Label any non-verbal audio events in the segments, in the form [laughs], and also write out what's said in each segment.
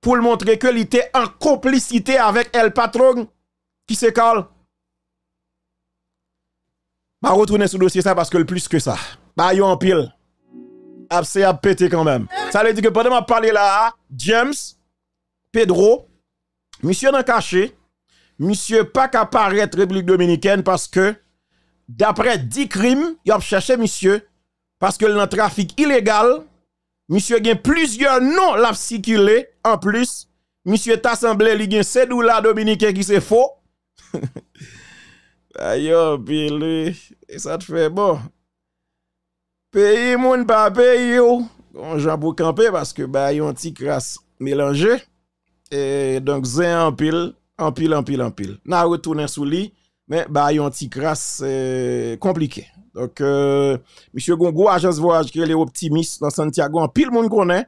pour montrer que était en complicité avec El Patron qui se calme. vais bah, retourner sur le dossier ça parce que le plus que ça. Bah yo en pile. Abse a pété quand même. Ça veut dire que pendant que parler là, James, Pedro, monsieur dans caché, monsieur pas qu'à République Dominicaine parce que d'après 10 crimes, il a cherché monsieur parce que le trafic illégal Monsieur gen plusieurs noms la en plus. Monsieur t'assemblé li gen la dominicain qui c'est faux. Ayo, [laughs] oh, et ça te fait bon. Pays moun pas pays On j'en camper parce que bah yon petit crasse mélangé. Et donc zé en pile, en pile, en pile, en pile. Na retourner sous lit, mais bah yon petit crasse euh, compliqué. Donc, euh, Monsieur Gongo, agence voyage qui est optimiste dans Santiago, en pile monde connaît.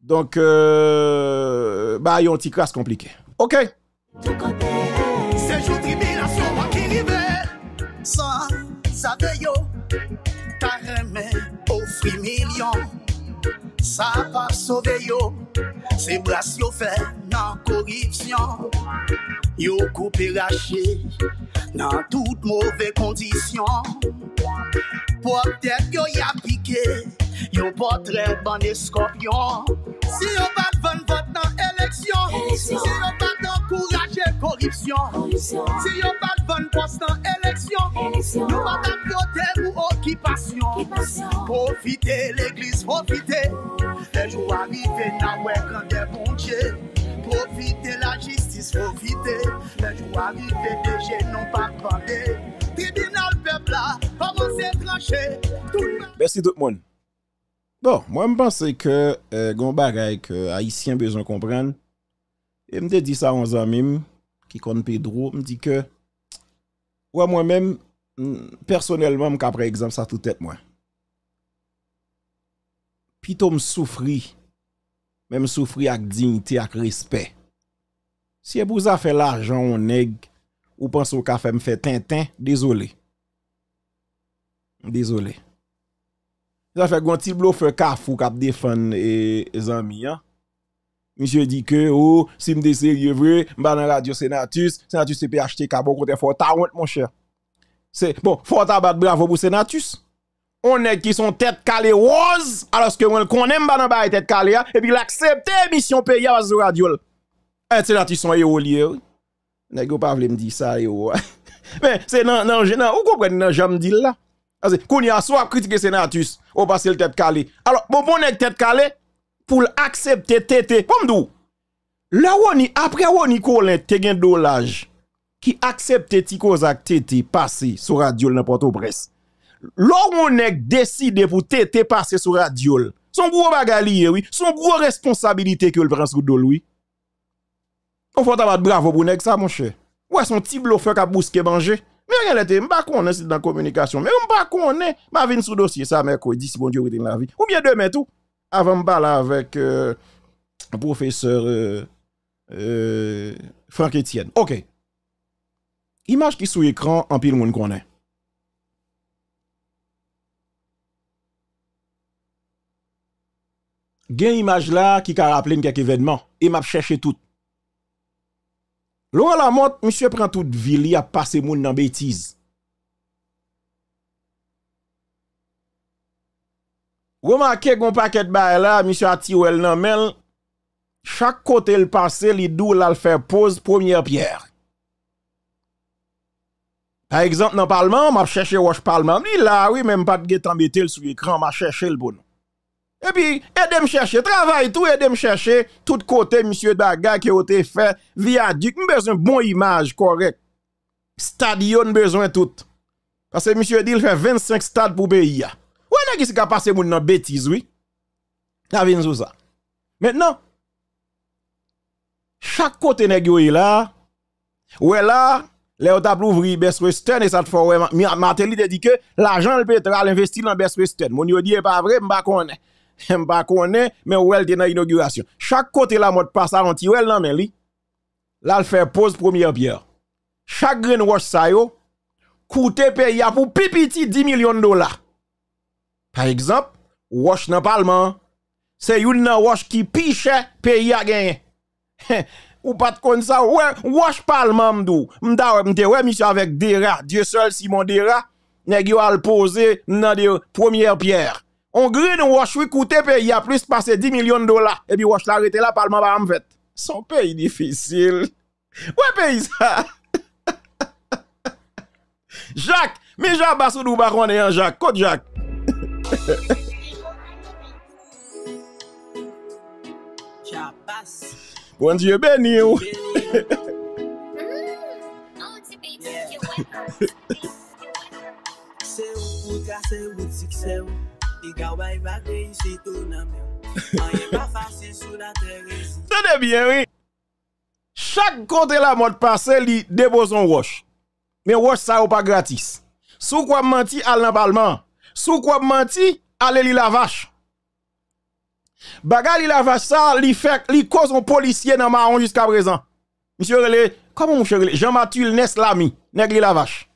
Donc, euh, bah, il y a un petit crasse compliqué. OK. Ça, ça veut San saveyo Ta reme ofri milyon Sa pa soveyo Se bras yo fait, dans corruption. Yo coupé lâché, Dans toutes mauvaises conditions Yo potèp yo y apike, yo potèp ban eskopyon Si yo pat ven vot nan eleksyon, si yo pat ankouraje koripsyon Si yo pat ven post nan eleksyon, yo pat apriotèp ou okipasyon Profite l'Eglise, profite, lè jou arrive na wèk an de ponche Profite bon la jistise, profite, lè jou arrive de jè non pa kvande Merci tout le monde. Bon, moi je pense que euh, gon bagay que haïtien besoin comprendre. Et me dit ça en ami qui connaît Pedro, me dit que ouais moi-même mm, personnellement qu'après exemple ça tout tête moi. Pito me souffrir même souffrir avec dignité avec respect. Si vous avez fait l'argent on nèg ou pense au café me fait tintin, désolé. Désolé. Ça fait un petit bluffer euh, kafou qui défend les euh, amis. Hein. Monsieur dit que, oh, si me sérieux vrai, m'ba dans la radio Sénatus, Sénatus c'est PHT, Cabo, contre Fort mon cher. C'est bon, Fort Tabat, bravo pour Sénatus. On est qui sont tête calée rose, alors que moi, qu'on aime pas dans tête calée, hein, et puis l'accepter, mission payée à la radio. Et eh, Sénatus sont éoliers. N'est-ce pas, me dire ça, eh, oh, hein. [laughs] Mais c'est non, non, non, vous comprenez, non, j'aime dire là y a soit critiquer Senatus, ou passer le tête calé. Alors, bon, bon, tête calé pour accepter tête, comme d'où? Là, y après y Colin, te gen dolage, qui accepte Tiko Zak tete passer sur radio n'importe où presse. L'on décide pour tété passer sur radio. Son gros bagali, oui. Son gros responsabilité que le prince de oui. On faut avoir bravo pour ça, mon cher. Ouais, son petit bluffeur qui a bousqué manger. Mais je ne m'a pas connu dans la communication. Mais m'a pas connu, m'a vu sous dossier ça, mercredi, si bon Dieu était dans la vie. Ou bien demain tout, avant de avec le euh, professeur Frank euh, euh, Franck Etienne. Ok. Image qui sur écran, en pile, moun connaît. une image là qui a rappelé quelques événements et m'a cherché tout. Lou an la mot, misye pren tout vili ap pase moun nan betiz. Ou man kek moun paket baye la, misye ati ou el nan men, chak kote l pase, li dou la l fèr pose, premier pier. A egzant nan palman, m ap chèche wòj palman, li la wè mèm pat ge tan betil sou ekran, m ap chèche l bonon. Et puis, aidez-moi chercher, travail tout, aidez-moi chercher, tout côté, monsieur Daga qui a été fait, viaduc, nous besoin bon image correct. Stadion besoin tout. Parce que monsieur dit, fait 25 stades pour pays. Où est-ce qui se passe mon la bêtise, oui? La vient ça. Maintenant, chaque côté nèg yo là, ou là, les a ouvri Best Western et ça te fait ouais, Martelly dit que l'argent le pétrole investi dans Best Western. Mon yo dit pas vrai, m'a pas [laughs] ne sais pas, mais ouel te dans inauguration chaque côté la mode passe à anti ouel nan là elle fait pose première pierre chaque green wash ça yo coûte pays pour pipiti 10 millions de dollars par exemple wash nan parlement c'est une nan wash qui piche pays a gagner [laughs] ou pas de comme ça ouais wash parlement m'dou m'da m'te ouais monsieur avec Dera Dieu seul Simon Dera rats yo al poser nan de première pierre on nous wash oui coûte pays a plus passé 10 millions de dollars et puis wash l'arrêté là parlement va en fait. Son pays difficile. Ouais pays ça. [laughs] Jacques, mais Jacques Bassoudou Baron et Jacques, côte Jacques. [laughs] Bon Dieu béni. Mm, c'est où où, c'est où succès, où [laughs] Tenez bien, oui. Chaque kote la mode passe, li dépose un Mais roche sa ou pas gratis. Sou kwa menti al nan balman. Sou kwa menti al li la vache. Baga li la vache sa li fek li cause un policier nan maron jusqu'à présent. Monsieur Relé, comment monsieur Jean-Mathieu Nes l'ami, nèg la vache.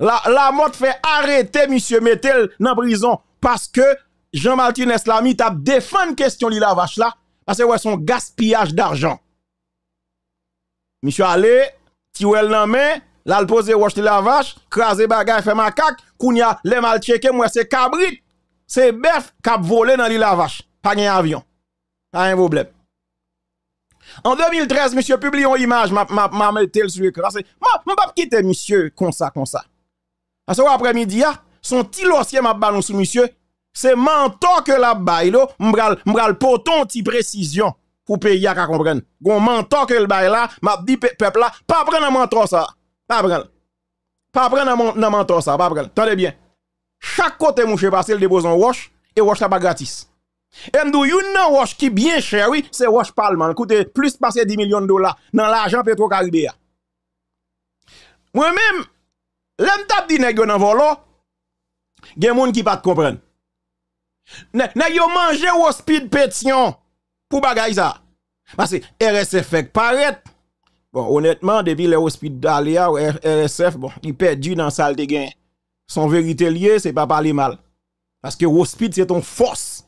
La, la mort fait arrêter monsieur Metel dans prison parce que Jean martin Lamy t'a défendu question li la vache là parce que ouais son gaspillage d'argent. Monsieur allé, tiwel nan main, là le poser wash la vache, craser bagay fait macaque, kounya les mal checker moi c'est cabrit, c'est bœuf a volé dans li la vache, pas un avion. Pas un problème. En 2013, monsieur publie une image, m'a m'a sur l'écran, m'a pas quitter monsieur comme ça comme ça. À après-midi, son petit lossier m'a sous monsieur. C'est menton que la baille, m'bral, m'bral poton ti précision pour payer à comprendre. Gon menton que le bail là, m'a dit peuple là, pas prendre un ça. Pas prendre. Pas prendre un ça, pas prendre. Tendez bien. Chaque côté mouche passe le dépose en wash et wash la pas gratis. Et nous, une wash qui bien cher, oui, c'est wash parlement. Coûte plus passer 10 millions de dollars dans l'argent Petro-Caribéa. Moi-même, Lèm tap di nèg yo nan volo, gen moun ki pat kompren. Nèg yo manje ou speed pétion pour bagay ça. Parce que RSF fait paraître. Bon, honnêtement, depuis le speed d'Alia, RSF, bon, il perdu dans salle de gains. Son vérité lié, c'est pas parler mal. Parce que speed, c'est ton force.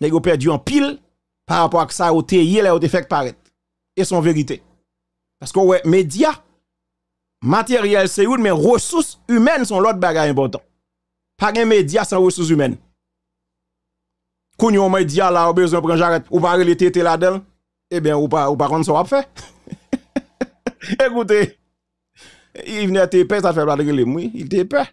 Nèg yo perdu en pile par rapport à ça, au la là, au fait paraître. Et son vérité. Parce que ouais, média, matériel c'est une, mais ressources humaines sont l'autre bagage important. Pas un médias sans ressources humaines. Quand on média là, on besoin prendre j'arrête, ou pas les tétés là-dedans, eh bien, ou pas, ou pas, on va faire. [laughs] Écoutez, il venait te peur, ça fait pas de les il te peur.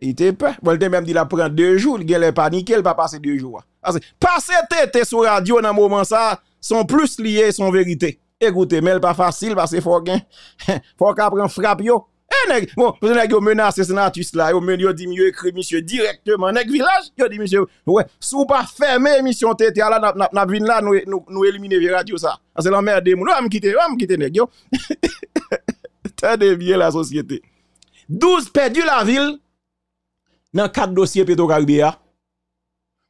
Il te peur. Bon, il même dit, il prend deux jours, il est paniqué, il va passer deux jours. Parce que passer tété sur radio dans un moment ça, sont plus liés, sont vérité écoutez, mais pas facile parce que faut gain. [laughs] faut un frappe yo. Eh nèg, bon, parce nèg yo menace sénatus là, yo men yo dit écrit monsieur directement nèg village, yo dit monsieur, ouais, sou pas fermé émission tété là n'a n'a vinn là nous nous nou éliminer radio ça. C'est merde moun. On va me quitter, on va me quitter nèg yo. [laughs] Tenez bien la société. 12 perdus la ville dans quatre dossiers Petro-Caribéa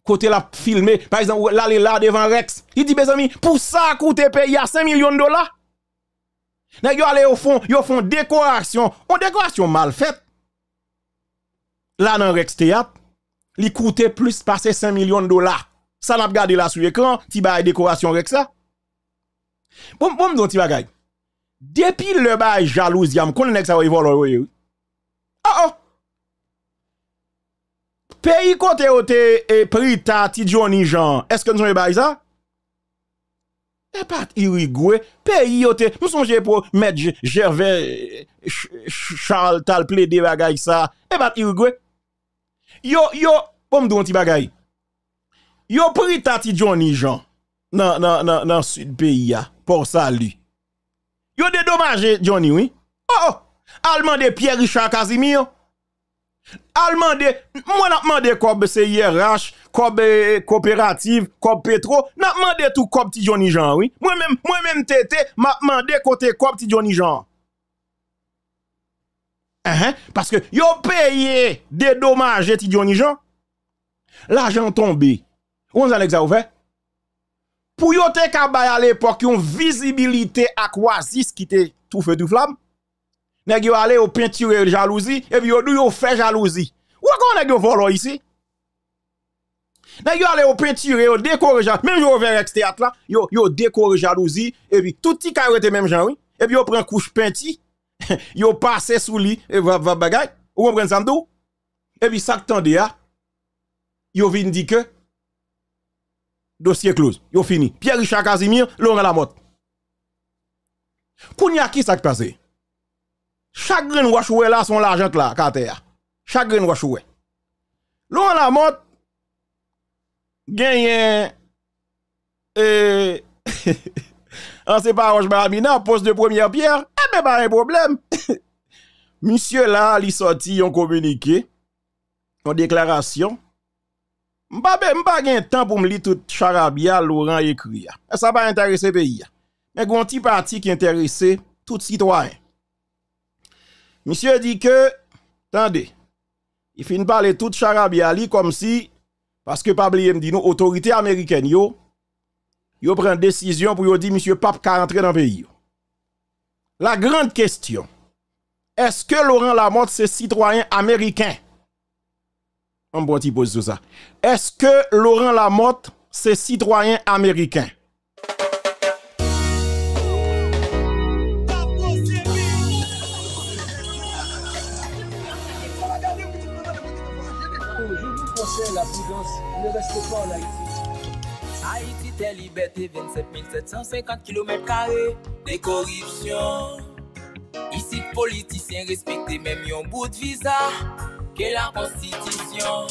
côté la filmé, par exemple, là, là, devant Rex. Il dit, mes amis, pour ça, coûte pays à 5 millions de dollars. Nèg yo allé au fond, yo font décoration, on décoration mal faite. Là dans Rex Théâtre, Il coûtait plus passer 5 millions de dollars. Ça n'a regardé là sur écran, ti bail décoration Rex ça. Bon bon don ti Depuis le bail jalousie, am connait ça va voler. Ah, oh, oh. Pays côté côté et Prita Johnny Jean, est-ce que nous sommes bail ça Et pas irigwe, pays côté, nous sommes pour mettre Gervais Charles tal des bagay ça, et pas irigwe. Yo yo, bon me un petit bagay. Yo tati Johnny Jean dans dans dans dans sud pays pour salut. Yo dédommagé Johnny oui. Oh oh, allemand de Pierre Richard Casimir. Allemande, moi n'a demandé comme CIRH, comme coopérative, comme pétro, n'a demandé tout comme petit Johnny Jean, oui. Moi même, moi même tété, m'a demandé côté comme petit Johnny Jean. parce que yo payé des dommages petit Johnny Jean. L'argent tombé. On a l'exa ouvert. Pour yo te kabay à l'époque une visibilité aquasis qui te tout feu tout flamme nèg yo allé au peinture jalousie et puis yo dou yo fait jalousie. Ou encore nèg yo volo ici? Nèg yo au peinture yo décorer jalousie, même yo verre ex théâtre là, yo yo décorer jalousie et puis tout petit carré même genre oui. Et puis yo prend couche peinti, [laughs] yo passer sous lit et va va bagay. Ou comprenez ça m'dou? Et puis ça tendé a ah, yo vin dit que dossier close, yo fini. Pierre Richard Casimir, Laurent Lamotte. Kounya qui ça passé? Chaque grain de là, son l'argent là, katea. Chaque grain de Laurent L'on la mot, gagne, eh, [laughs] en se paroche Marabina, poste de première pierre, eh ben, pas un problème. [laughs] Monsieur là, il sorti, ont communiqué, en déclaration. Mpa pas ben, mpa le temps pour me lire tout charabia Laurent écrit. Hein. Ça pas intéresser pays. Hein. Mais un petit parti qui intéresse tout citoyen. Monsieur dit que, attendez, il finit par parler tout charabia comme si, parce que pas oublier, dit nous, autorité américaine, yo, yo prend décision pour yo dire, monsieur, pape, qu'à rentrer dans le pays. La grande question, est-ce que Laurent Lamotte, c'est citoyen américain? On pose Est-ce que Laurent Lamotte, c'est citoyen américain? Ne reste pas l'Haïti Haïti tè liberté 27 750 km2 Dè korripsyon Isi politisyen respite Mèm yon bout de visa Kè la prostitisyon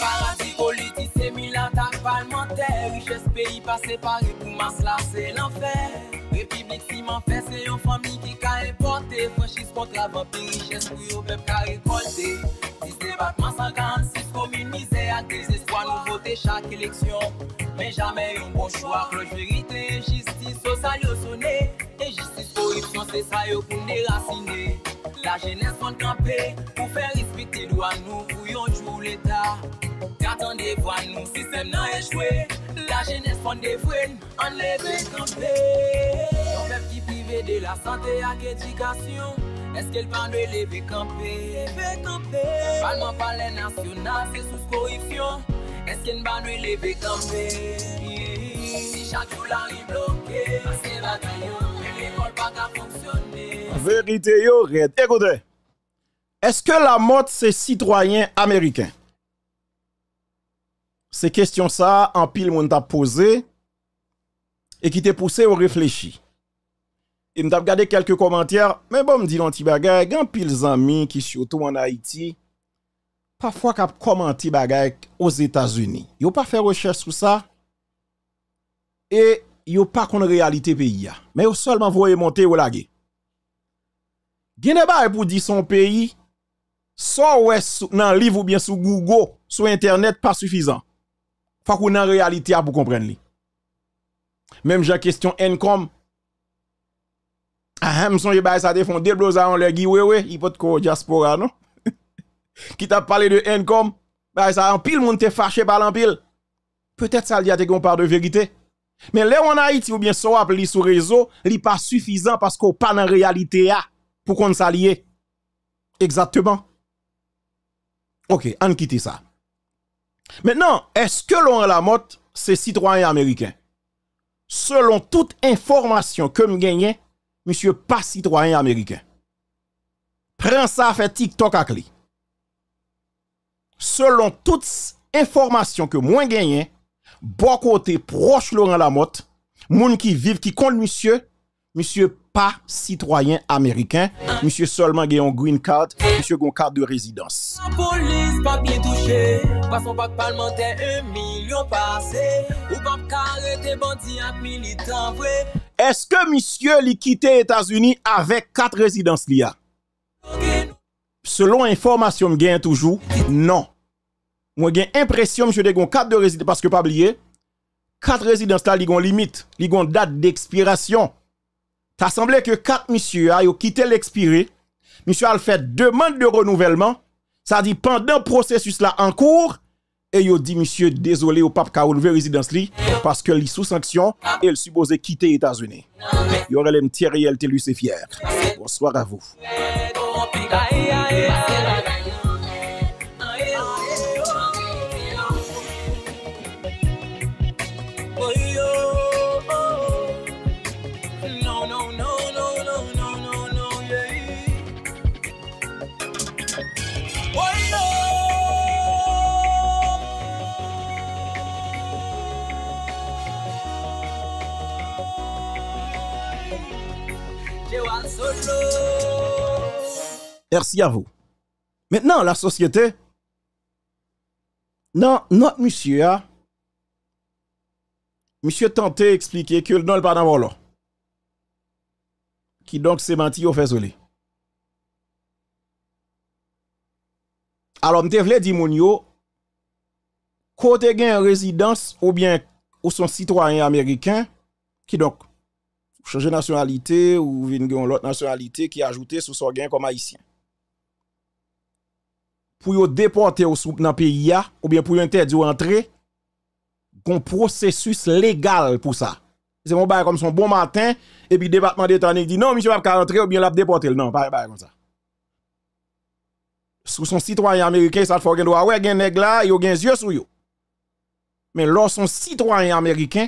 Parati politisyen Milantak palmentè Richè spè yi pa separe Pou mas la sè l'enfer fait, c'est une famille qui a importé. Franchise contre la vampire, richesse pour yon même qui Si c'est battement c'est communisé à désespoir, nous voter chaque élection. Mais jamais un bon choix. Cloche vérité, justice, sociale y'a sonné. Et justice, pour corruption, c'est ça y'a pour déraciner. La jenè s'pande kampè, pou fè rispite dwa nou. Fou yon jwou l'Etat, katande vwa nou. Sistem nan e chwe, la jenè s'pande vwe. An ne be kampè. Yon pep ki prive de la sante ak edikasyon, eske l'bandwe le be kampè. Le be kampè. Palman palè nasyonal, se sou skorifyon, eske n'bandwe le be kampè. Si chak jwou la ri blokè, paske va dayan. Vérité yo red. Écoutez. Est-ce que la mode c'est citoyen américain? Ces questions ça en pile monde t'a posé et qui t'a poussé au réfléchi. Et m'a regardé quelques commentaires, mais bon, me dit l'anti bagay, grand pile amis qui surtout en Haïti parfois kap commenter bagay aux États-Unis. Yo pas fait recherche sur ça et yo pas la réalité pays Mais yo seulement voyez monter ou lage. Gine est pour dire son pays, soit ouais dans livre ou bien sur Google, sur internet pas suffisant. Faut qu'on en réalité pour comprendre li. Même j'ai question Ncom. Ah, m'son yé sa ça défend des le en leur giwewe, hipote ko diaspora non. [laughs] Qui t'a parlé de Ncom, bah ça en pile moun te fâché par en Peut-être ça li a te gon part de vérité. Mais là a Haïti ou bien soit ap li sou réseau, li pas suffisant parce qu'on pas en réalité a. Ah pour qu'on s'allier Exactement. Ok, on quitte ça. Maintenant, est-ce que Laurent Lamotte, c'est citoyen américain? Selon toute information que me gagne, monsieur pas citoyen américain. Prends ça, fait TikTok à clé. Selon toute information que moi gagne, bon côté proche Laurent Lamotte, moun qui vivent, qui compte monsieur, monsieur pa sitroyen Ameriken, misye solman gen yon green card, misye yon card de rezidans. Eske misye li kite Etats-Uni avek kat rezidans li a? Selon informasyon gen toujou, non. Mwen gen impresyon jode yon kat de rezidans, paske pa blye, kat rezidans la li yon limite, li yon date de ekspirasyon. Ça semblait que quatre messieurs ah, ont quitté l'expiré. Monsieur a fait demande de renouvellement. Ça dit pendant le processus là en cours. Et yo dit, monsieur, désolé, au pape Kaoul veut résidence li, parce que li sous sanction, et il supposé quitter États-Unis. Yo lui Thierry fier. Bonsoir à vous. merci à vous. Maintenant, la société, non, notre monsieur, monsieur tenté expliquer que non, le pas dans Qui donc s'est menti au fait zolé. Alors, m'te vle di moun yo, résidence ou bien ou son citoyen américain, qui donc, changer nationalité ou l'autre nationalité qui ajouté sous son gain comme haïtien pour yon déporter au dans pays ou bien pour yo interdire entrer un processus légal pour ça c'est mon bail comme son bon matin et puis département d'état dit non monsieur va pas entrer ou bien l'a déporter non pas comme ça sous son citoyen américain ça faut droit ah ouais gen nèg là a gen yeux sur yo mais son citoyen américain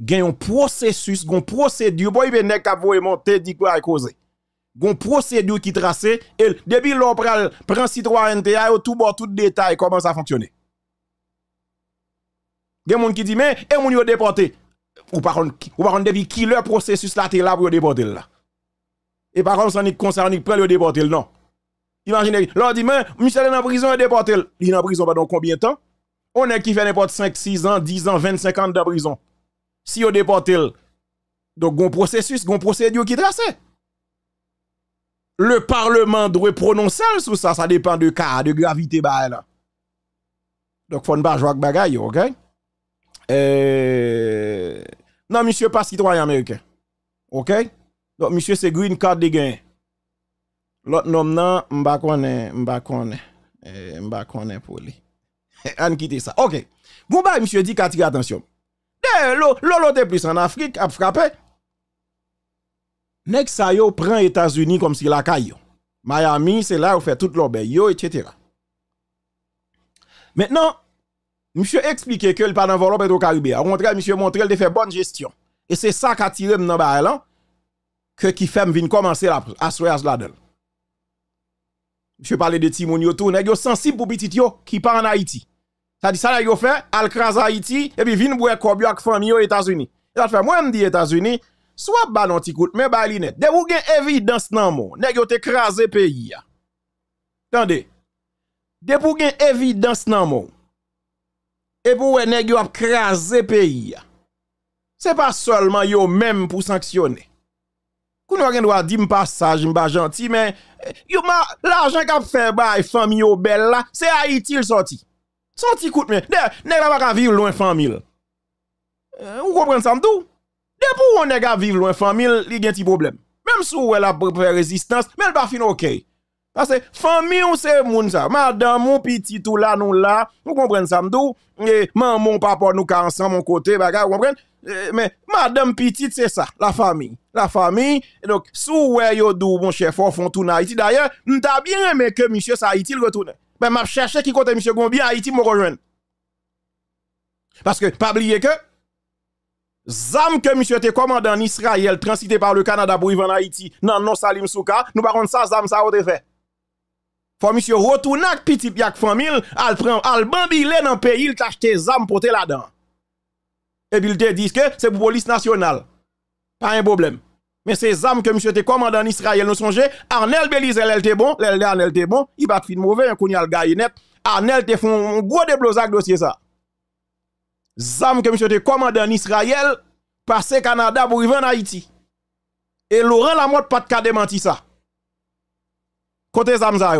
a un processus gon procédure boy ben nèg ka voyer monter dit quoi causer gon procédure qui trace, et depuis l'on prend citoyenneté tout tout détail comment ça fonctionne. Gen moun qui dit mais et moun déporté ou par ou par depuis qui leur processus là là pour déporté là. Et par contre ça ni concerne ni prend le déporter non. Imaginez, l'on dit mais Michel est en prison et déporté. Il est en prison pendant combien de temps On est qui fait n'importe 5 6 ans, 10 ans, 25 ans de prison. Si on déporté donc gon processus, gon procédure qui trace le Parlement doit prononcer sur ça, ça dépend de cas, de gravité. Donc, bah, là. Donc, faut pas jouer avec bagaille, ok? Euh, non, monsieur, pas citoyen américain. Ok? Donc, monsieur, c'est green card de gain. L'autre nom, non, connais pas, je ne m'ba pas eh, pour lui. On [laughs] quitte ça. Ok. Bon, bah, monsieur dit, attention. Eh, l'eau, l'eau, plus en Afrique, a frappé. Nèg ça yo prend États-Unis comme si la caillou. Miami, c'est là où fait toute l'obé yo etc. Maintenant, monsieur explique que le pas dans vol au Caraïbes. Au contraire, monsieur montre il fait bonne gestion. Et c'est ça qui a tiré dans bail là que qui fait venir commencer la assurance là cela. Monsieur parlait de yo tout, nèg yo sensible pour petit yo qui part en Haïti. Ça dit ça là yo fait al Haïti et puis vinn boire kobio avec famille aux États-Unis. Ça fait moi me dit États-Unis Swa banon ti kout men bali net, de pou gen evidans nan moun, neg yo te kraze peyi ya. Tande, de pou gen evidans nan moun, e pou we neg yo ap kraze peyi ya. Se pa solman yo men pou sanksyone. Koun yo gen do a di mpa saj mpa janti men, yo ma lajan kap fe bay fami yo bel la, se a itil soti. Soti kout men, neg la baka vi yo lwen famil. Eh, ou kopren san tout? Depuis on est à vivre loin famille, il y a un petit problème. Même si elle a fait résistance, mais elle pas finir OK. Parce que famille, c'est moun ça. Madame, mon petit tout là, nous là, vous comprenez ça, m'dou? Et maman, papa, nous sommes ensemble, mon côté, baga, vous comprenez? Mais madame petite, c'est ça, la famille. La famille, donc, sous yo dou, mon chef, on font tout Haïti. D'ailleurs, m'ta bien aimé que monsieur sa Haïti le retourne. Ben, m'a cherché qui compte monsieur Gombi, Haïti, mon rejoindre. Parce que, pas oublier que, Zam que monsieur te commandant en Israël, transité par le Canada pour vivre en Haïti, dans non, Salim Souka, nous par contre ça, Zam, ça, a te fait. Faut monsieur retourner avec petit piak famille, al prend, al dans le pays, il t'achète Zam pour te là-dedans. Et puis il te dit que c'est pour la police nationale. Pas un problème. Mais ces Zam que monsieur te commandant en Israël, nous songez, Arnel Belize elle était bon, elle était bon, il bat fin mauvais, un hein, coup net. Arnel te font un gros déblosac dossier ça. Zam que monsieur te commandé en Israël, passez Canada pour arriver en Haïti. Et Laurent Lamotte pas de cas démenti ça. Côté zam ça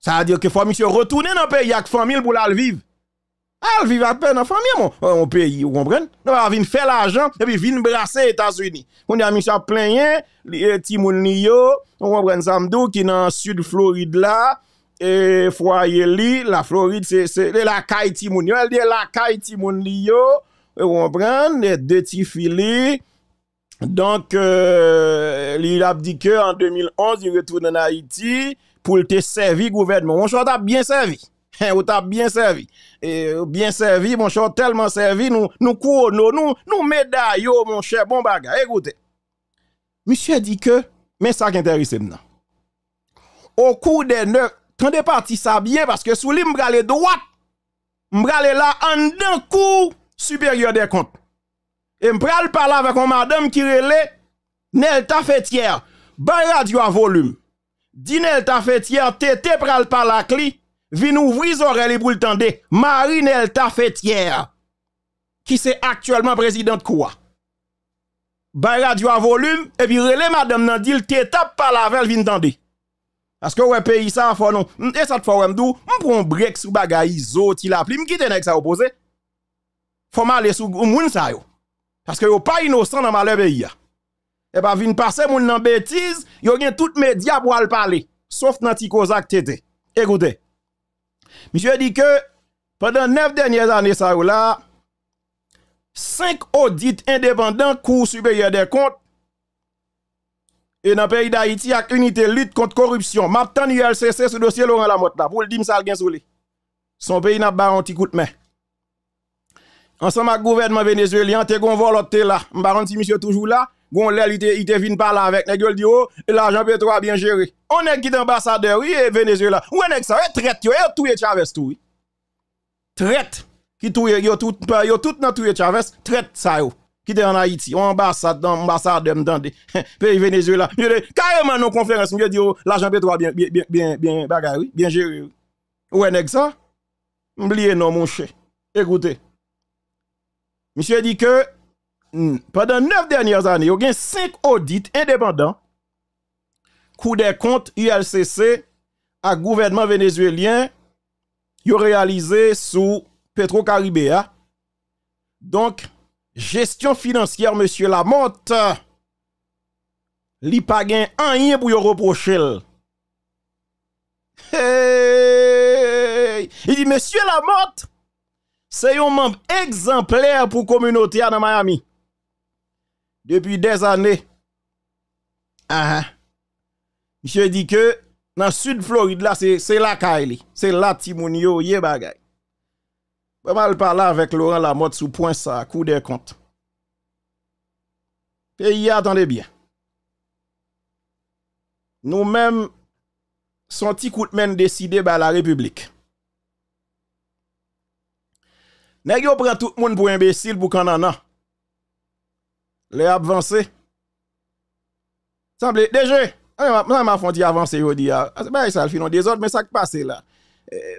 Ça veut dire que faut monsieur retourner dans le pays avec famille pour la vivre. Elle vit à peine en famille, mon, au euh, pays, vous comprenez? Non, elle vient faire l'argent, et puis vient brasser les États-Unis. On a mis ça plein, eh, les eh, Timoun Nio, vous comprenez, qui est dans sud Floride là, et la Floride, c'est la Kaiti timoun. elle dit la caille timoun li yo, e on prend, e euh, deux tifili. Donc, il a dit que en 2011, il retourne en Haïti pour te servir gouvernement. Mon choix t'a bien servi. Ou t'a bien servi. Et, bien servi, mon cher, tellement servi, nous, nous couronnons, nous, nous médaillons, mon cher, bon baga Écoutez. Monsieur a dit que, mais ça qui intéresse maintenant. Au cours des neuf, kande pati sa byen, paske sou li mbrale doat, mbrale la an den kou, superior de kont, e mbrale pala vek o madame ki rele, Nelta Fethier, bay radio a volum, di Nelta Fethier, te te prale pala kli, vi nou vrizore li pou l'tande, Marie Nelta Fethier, ki se aktuelman prezident kwa, bay radio a volum, e pi rele madame nan dil, te tap pala vel vintande, Parce que ouais, pays ça, faut non. Mm, et cette fois, ouais, m'dou, m'prend break sous bagay iso, ti la pli, m'quitte que ça opposé. Faut m'aller sous moun sa yo. Parce que yo pas innocent dans malheur pays. Et eh pas ben, vinn passer moun nan bêtise, yo gen les média pour al parler. Sauf nan ti kozak tete. Écoutez. Monsieur dit que pendant neuf dernières années, ça là, cinq audits indépendants, Cour supérieure des comptes, et dans le pays d'Haïti, avec unité lutte contre corruption. le ULCC ce dossier Laurent Lamotte là, pour le dire, ça a Son pays n'a pas un petit coup de main. Ensemble avec le gouvernement vénézuélien, te gon vol là. M'baron si monsieur toujours là, gon l'air il te vient parler avec gueule yo dit oh, Et l'argent pétrole bien géré. On est qui ambassadeur oui et là, On est ça traite yo, tout et Chavez tout. Traite qui tout yo tout yo tout dans tout Chavez, traite ça qui était en Haïti, on ambassade, dans l'ambassade, dans [laughs] pays Venezuela. carrément nos conférences, je dis, oh, l'argent pétrole bien, bien, bien, bien, bien, bien géré. Ou est ça? M'oubliez non, mon cher. Écoutez. Monsieur dit que hmm, pendant neuf dernières années, il y a cinq audits indépendants, coup des comptes ULCC à gouvernement vénézuélien, a réalisé sous petro Donc, gestion financière, monsieur Lamotte, li pa gen rien pour reprocher. Hey! Il dit, monsieur Lamotte, c'est un membre exemplaire pour la communauté à Miami. Depuis des années. Ah, ah, monsieur dit que dans le sud Floride, là, c'est la Kylie. C'est là Timounio, yé bagay. Pas mal parler avec Laurent Lamotte sous point ça, coup des comptes. Pays, attendez bien. Nous-mêmes, son petit coup de main décidé par la République. Nèg yo prend tout le monde pour imbécile pour canana Les avancé. Semble déjà, on m'a fonti avancer yo di a. pas ça le fin des autres mais ça qui passe là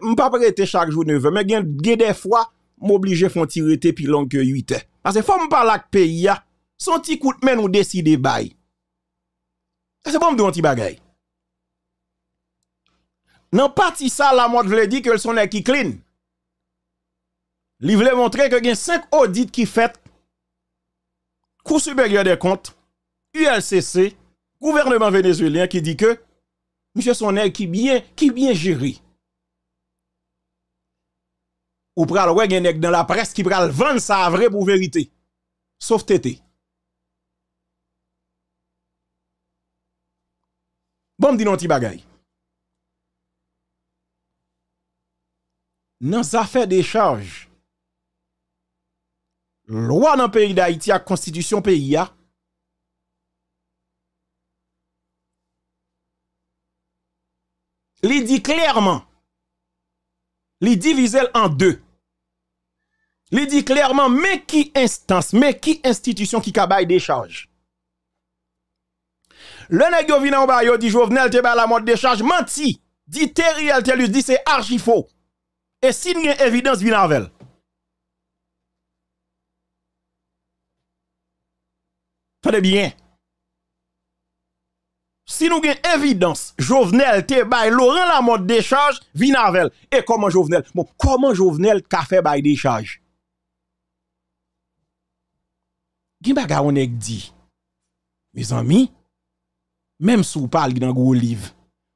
m pas prêter chaque jour 9 mais fois des fois, m'obliger font tirer tirete pi long que 8 ans. Parce que m pala k peyi ya, son ti men ou décider bail. C'est fò m do un petit bagaille. Nan parti ça la mode vle dire que le son qui ki veut Li vle montre y a 5 audits ki fait Kou supérieur des comptes, ULCC, gouvernement vénézuélien qui dit que monsieur Sonel qui bien qui bien géré ou pral wè gen nèg dans la presse qui pral vendre ça vrai pour vérité. Sauf tété. Bon, dis non ti bagay. Dans affaire des charges, loi dans le pays d'Haïti à constitution pays a, Il dit clairement, il divise en deux. Il dit clairement, mais qui instance, mais qui institution qui cabaye des charges? Le nèg yo vin en dit Jovenel te ba la mode des charge menti. Dit Terry Telus dit c'est archi faux. Et si n'y a évidence vin avec. Tade bien. Si nous avons évidence, Jovenel te bay Laurent la mode des charge vin Et comment Jovenel Bon, comment Jovenel ka fait des charges gen baga onek di, me zami, menm sou pal genan gwo liv,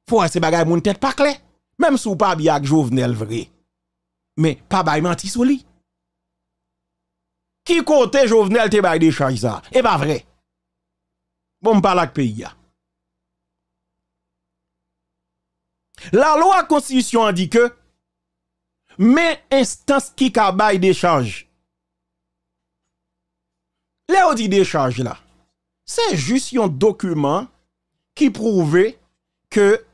pou ase baga yon moun tet pakle, menm sou pal bi ak jovenel vre, men, pa bayman ti soli. Ki kote jovenel te bay de chanj za, e ba vre. Bon m pal ak peyi ya. La lo a konstitusyon an di ke, men instans ki ka bay de chanj, Le audit décharge là, c'est juste un document qui prouve que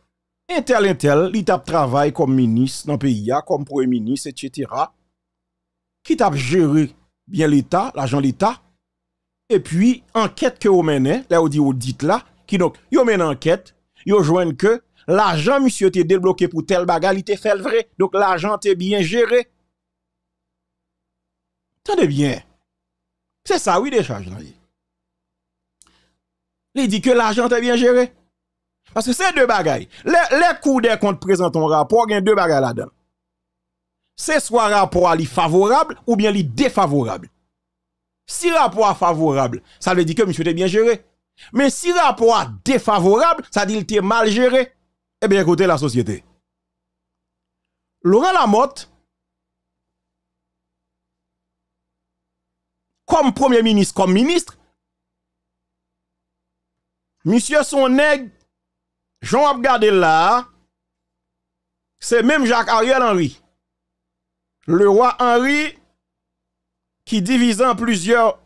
Intel tel, il tape travail comme ministre dans le pays, comme premier ministre, etc. Qui tape géré bien l'État, l'argent l'État. Et puis, enquête que vous menez, là, vous là, qui donc, vous menez enquête, vous joignez que l'agent, monsieur, était débloqué pour tel bagarre, il était fait le vrai. Donc, l'argent est bien géré. Tenez bien. C'est ça, oui, charges. Il dit que l'argent est bien géré. Parce que c'est deux bagailles. Les, les coûts des comptes présentent un rapport, il y a deux bagailles là-dedans. C'est soit rapport favorable ou bien li défavorable. Si rapport favorable, ça veut dire que monsieur était bien géré. Mais si rapport défavorable, ça dit qu'il était mal géré. Eh bien, écoutez la société. Laurent Lamotte, comme premier ministre, comme ministre, monsieur son Jean Abgade c'est même Jacques Ariel Henry. Le roi Henry qui divise en plusieurs,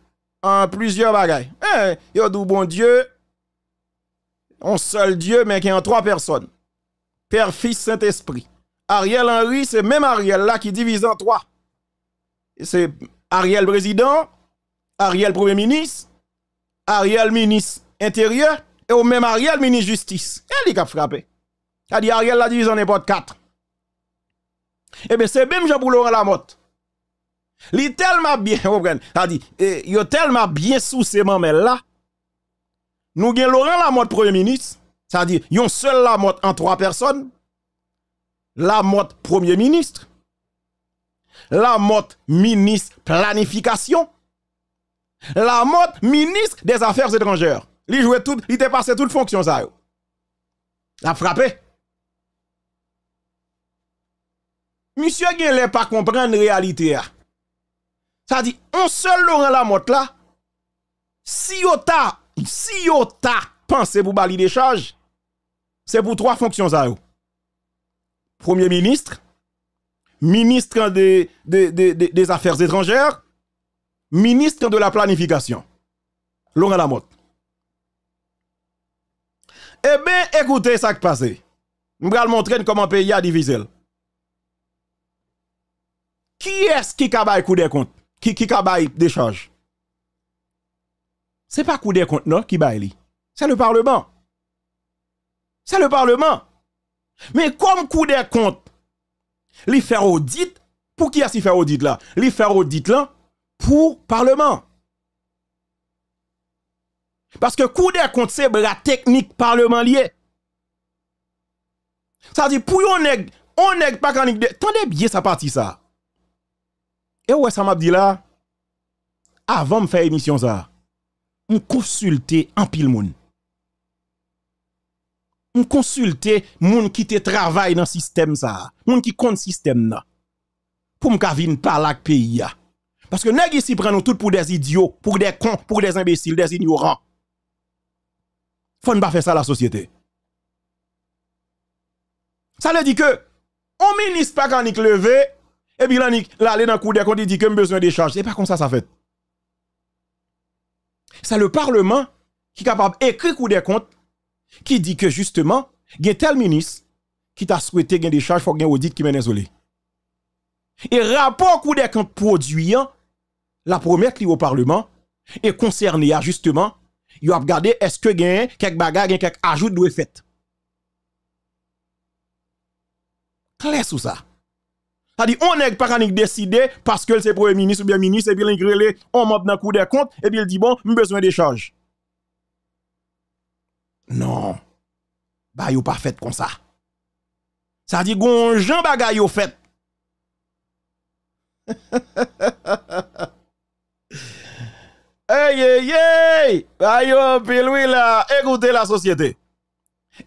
en plusieurs bagailles. Eh, yo dou bon Dieu, un seul Dieu, mais qui est en trois personnes. Père, Fils, Saint-Esprit. Ariel Henry, c'est même Ariel là qui divise en trois. C'est Ariel président, Ariel Premier ministre, Ariel ministre intérieur, et au même Ariel ministre justice. Elle qui a frappé. Elle dit Ariel la division n'importe quatre. Eh bien, c'est même Jean Laurent Lamotte. est tellement bien, [laughs] vous comprenez? dit, eh, tellement bien sous ces mamelles là. Nous avons Laurent Lamotte Premier ministre, c'est-à-dire, yon seul Lamotte en trois personnes. Lamotte Premier ministre. Lamotte ministre planification la mode ministre des Affaires étrangères. Il jouait tout, il passé toute fonction ça. La frappé. Monsieur Guélé pas comprendre la réalité. Ça dit, un seul Laurent Lamotte là, si yota, si yota pour bali des charges, c'est pour trois fonctions ça. Premier ministre, ministre des Affaires étrangères, ministre de la planification, la mode. Eh bien, écoutez ça qui passe. Je vais montrer comment le pays a divisé. Qui est-ce qui le coup des comptes? Qui qui cabaye d'échange? charges? C'est pas coup des comptes non qui baille. C'est le parlement. C'est le parlement. Mais comme coup des comptes, il fait audit pour qui a ce qui fait audit là? Il fait audit là pour Parlement. Parce que coup de compte c'est la technique Parlement lié. Ça dit, pour yon n'est on nèg pas de... Tendez bien sa partie ça. Et ouais, ça m'a dit là, avant de faire émission ça, on peu en pile moun. On les gens qui travaillent dans le système ça, gens qui compte système là. Pour m'ka parler par la pays parce que nèg ici prend tout pour des idiots, pour des cons, pour des imbéciles, des ignorants. Faut ne pas faire ça à la société. Ça veut dire que on ministre pas quand est levé et puis là aller dans le coup comptes, il dit que besoin Ce c'est pas comme ça ça fait. C'est le parlement qui est capable d'écrire coup des comptes qui dit que justement, il y a tel ministre qui t'a souhaité gain des charges, faut gain audit qui m'est isolé. Et rapport coup des comptes produit, la qui li au Parlement, est concerné justement, il a regardé est-ce que gagne quelques bagarre, quelque ajout doit fait. Clair sous ça. Ça dit on n'est pas qu'à décider parce que c'est premier ministre ou bien ministre, et puis il on monte dans le coup des comptes, et puis il dit bon, j'ai besoin d'échange. Non. Bah, yo pas fait comme ça. Ça dit gon Jean bagaille yo fait. [laughs] Hey, hey, hey! Ayo, lui là, écoutez la société.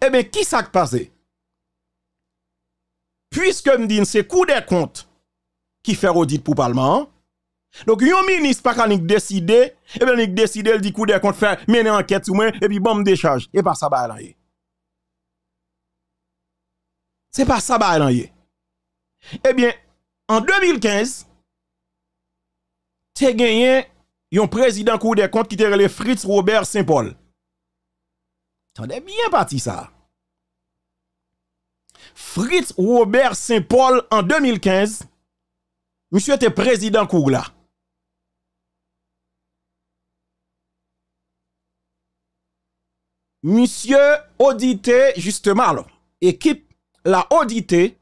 Eh bien, qui s'est passé? Puisque me dit, c'est coup des comptes qui fait audit pour le Parlement. Donc, yon ministre pas qu'on décidé, eh bien, il décide, il dit coup des comptes, faire mener enquête sur moi, et puis bon, décharge. Et pas ça, bah, là, C'est pas ça, bah, là, Eh bien, en 2015, t'es gagné yon président cour des comptes qui te le Fritz Robert Saint-Paul. Tendez bien parti ça. Fritz Robert Saint-Paul en 2015, monsieur était président cour là. Monsieur audité justement l'équipe équipe la audité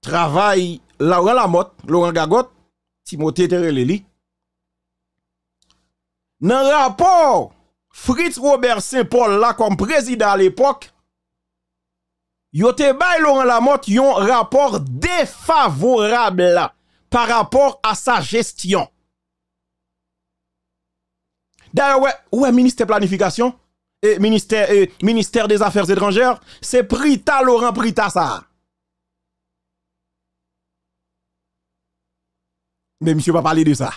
travail Laurent Lamotte, Laurent Gagotte Timothée Tereleli. Dans le rapport, Fritz Robert Saint-Paul, là, comme président à l'époque, il y bay Laurent Lamotte yon rapport défavorable par rapport à sa gestion. D'ailleurs, est le ministère planification, et ministère, ministère des Affaires étrangères, c'est Prita Laurent Prita ça. Mais monsieur va parler de ça.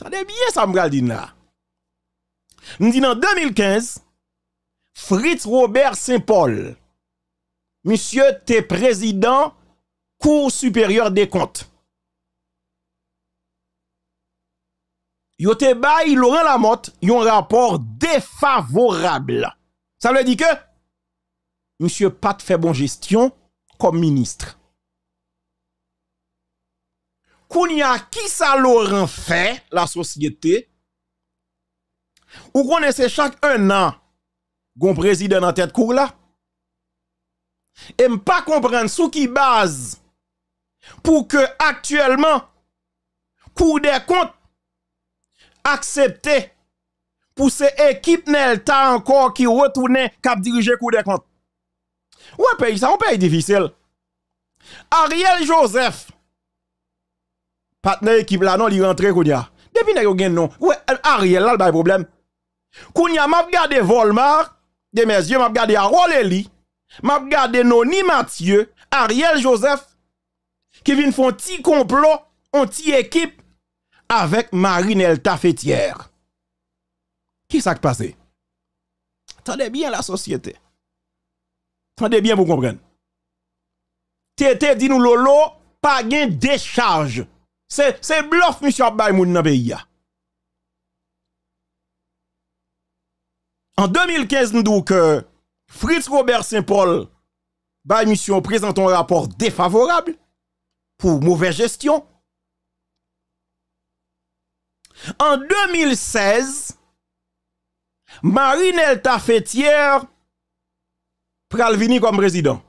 Attendez bien ça, me là. Nous dit en 2015, Fritz Robert Saint-Paul, monsieur t'es président Cour supérieure des comptes. Yo te bail Laurent Lamotte un rapport défavorable. Ça veut dire que monsieur Pat fait bon gestion comme ministre a qui ça Laurent fait, la société? Ou connaissez chaque un an, gon président en tête cour là? Et pas comprendre sous qui base pour que actuellement, Cour des comptes accepté pour ces équipes Nelta encore qui retournait cap diriger Cour des comptes. un pays ça, un pays difficile. Ariel Joseph, Partenaire équipe là, non, il rentre, Kounia. Depuis que vous non, ouais, Ariel là, le a problème. Kounia, m'a regardé Volmar, de mes yeux, m'a regardé Aroleli, m'a regardé Noni Mathieu, Ariel Joseph, qui vient faire petit complot, un petit équipe avec Marinel Tafetière. Qui s'est passé? Tendez bien la société. Tendez bien pour comprendre. Tete dit nous Lolo, pas gain décharge. C'est bluff, monsieur Abbaï, moun En 2015, nous que Fritz Robert Saint-Paul, M. présente un rapport défavorable pour mauvaise gestion. En 2016, Marine Tafetière pral pralvini comme président.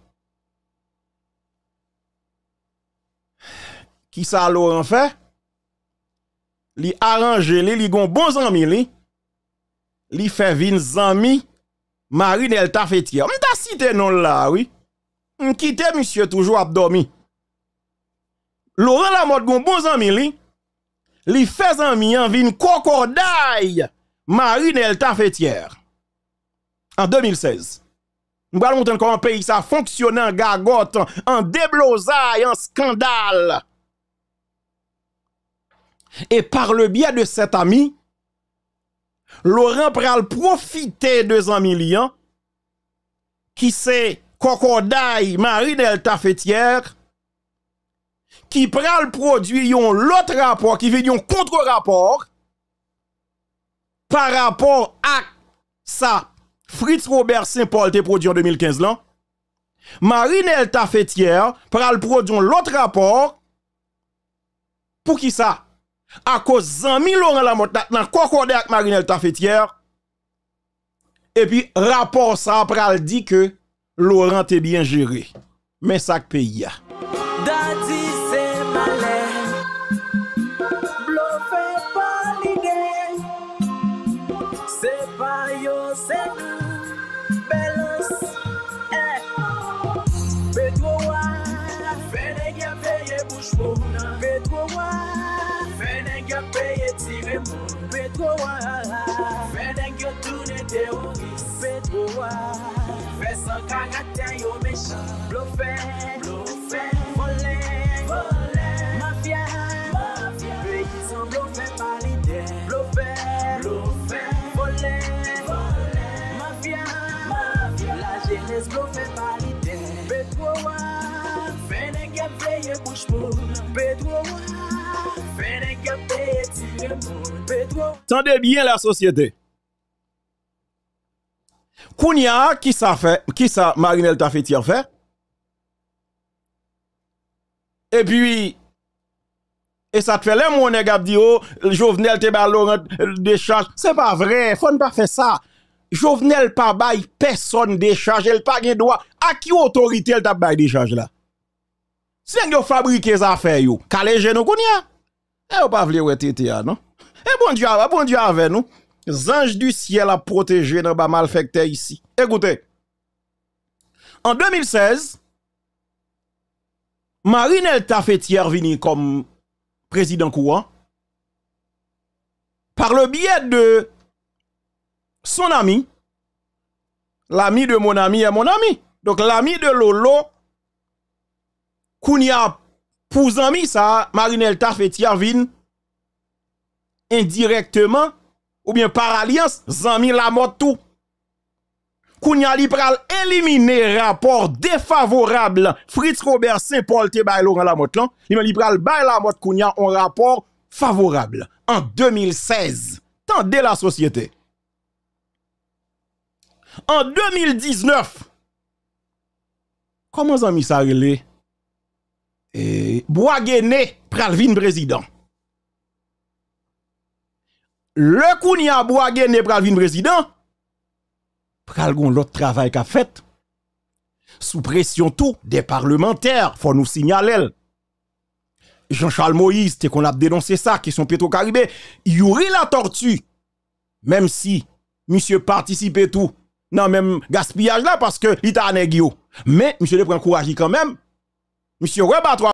Ki sa loren fe, li aranje li, li gon bon zanmi li, li fe vin zanmi Marinelle Tafetier. Mta site non la, wii, mkite msye toujou abdomi. Loren la mot gon bon zanmi li, li fe zanmi an vin kokorday Marinelle Tafetier. An 2016, mba lom ten kon an peyi sa fonksyonan gagot, an deblozay, an skandal. Et par le biais de cet ami, Laurent pral profiter de Zamilian, hein, qui c'est Cocodai Marie Delta Fetière, qui pral produit l'autre rapport, qui vient contre-rapport, par rapport à ça, Fritz Robert Saint-Paul te produit en 2015 là. Marinelle Fetière pral produit l'autre rapport pour qui ça? à cause de Laurent Lamotte dans concordé avec Marinelle Tafetière. Et puis, rapport ça après dit que Laurent est bien géré. Mais ça que pays. kwa Fè san karakter yo mechan Blofè, blofè volé, volé, Mafia, mafia Peyizan blofè palide Blofè, blofè volé, volé, Mafia, mafia La jenès blofè palide Petro wa Fè nege peye kouch moun Petro wa Fè nege peye tire moun Petro Tande bien la société. Kounia, qui ça fait, qui ça Marinel t'a fait tirer fait? Et puis, et ça te fait les mon nègre, dit, oh, Jovenel te Laurent décharge. charges. C'est pas vrai, faut ne pas faire ça. Jovenel pas bail personne décharge, elle pas gain droit. À qui autorité elle t'a bail décharge là? c'est yon fabrique ça fait yo, Kale genou kounia. Eh ou pas vle ouais non? Et eh, bon Dieu, bon Dieu avec nous anges du ciel a protégé dans bas malfecteur ici. Écoutez. En 2016, Marinel Tafetière vini comme président courant par le biais de son ami, l'ami de mon ami et mon ami. Donc l'ami de Lolo, Kounia pour ça, Marinel Tafetier vini indirectement Ou byen par alians, zanmi la mot tou. Kounia li pral elimine rapor defavorable. Fritz Robert Saint-Paul te baye lor an la mot lan. Li men li pral baye la mot kounia an rapor favorable. An 2016. Tande la sosyete. An 2019. Koman zanmi sa rele? Eh, Bouage ne pral vin prezident. le Kounia Boagé n'est pas le président, pral gon l'autre travail qu'a fait. Sous pression tout des parlementaires, faut nous signaler. Jean-Charles Moïse, te qu'on a dénoncé ça, qui sont Petro-Caribé, Yuri la tortue, même si monsieur participait tout dans même gaspillage là parce que il Mais monsieur le prend courage quand même. Monsieur rebat